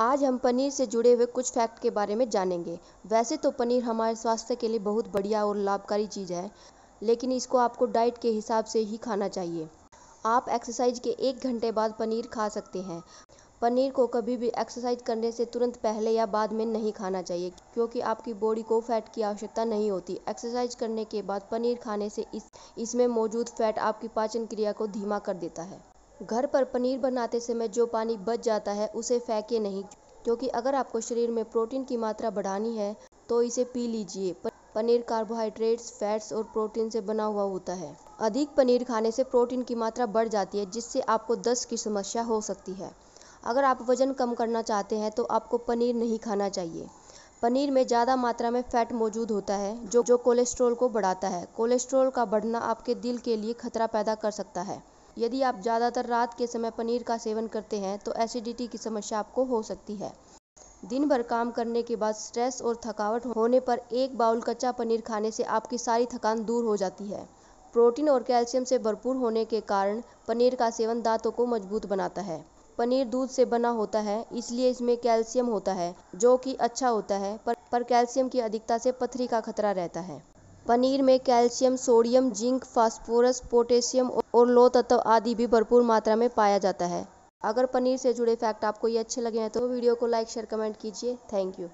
आज हम पनीर से जुड़े हुए कुछ फैक्ट के बारे में जानेंगे वैसे तो पनीर हमारे स्वास्थ्य के लिए बहुत बढ़िया और लाभकारी चीज़ है लेकिन इसको आपको डाइट के हिसाब से ही खाना चाहिए आप एक्सरसाइज के एक घंटे बाद पनीर खा सकते हैं पनीर को कभी भी एक्सरसाइज करने से तुरंत पहले या बाद में नहीं खाना चाहिए क्योंकि आपकी बॉडी को फैट की आवश्यकता नहीं होती एक्सरसाइज करने के बाद पनीर खाने से इस इसमें मौजूद फैट आपकी पाचन क्रिया को धीमा कर देता है घर पर पनीर बनाते समय जो पानी बच जाता है उसे फेंके नहीं क्योंकि अगर आपको शरीर में प्रोटीन की मात्रा बढ़ानी है तो इसे पी लीजिए पनीर कार्बोहाइड्रेट्स फैट्स और प्रोटीन से बना हुआ होता है अधिक पनीर खाने से प्रोटीन की मात्रा बढ़ जाती है जिससे आपको दस्त की समस्या हो सकती है अगर आप वजन कम करना चाहते हैं तो आपको पनीर नहीं खाना चाहिए पनीर में ज़्यादा मात्रा में फैट मौजूद होता है जो जो कोलेस्ट्रॉल को बढ़ाता है कोलेस्ट्रॉल का बढ़ना आपके दिल के लिए खतरा पैदा कर सकता है यदि आप ज़्यादातर रात के समय पनीर का सेवन करते हैं तो एसिडिटी की समस्या आपको हो सकती है दिन भर काम करने के बाद स्ट्रेस और थकावट होने पर एक बाउल कच्चा पनीर खाने से आपकी सारी थकान दूर हो जाती है प्रोटीन और कैल्शियम से भरपूर होने के कारण पनीर का सेवन दांतों को मजबूत बनाता है पनीर दूध से बना होता है इसलिए इसमें कैल्शियम होता है जो कि अच्छा होता है पर, पर कैल्शियम की अधिकता से पथरी का खतरा रहता है पनीर में calcium sodium zinc phosphorus potassium और लो तत्व आदि भी भरपूर मात्रा में पाया जाता है अगर पनीर से जुड़े फैक्ट आपको ये अच्छे लगे हैं तो वीडियो को लाइक शेयर कमेंट कीजिए थैंक यू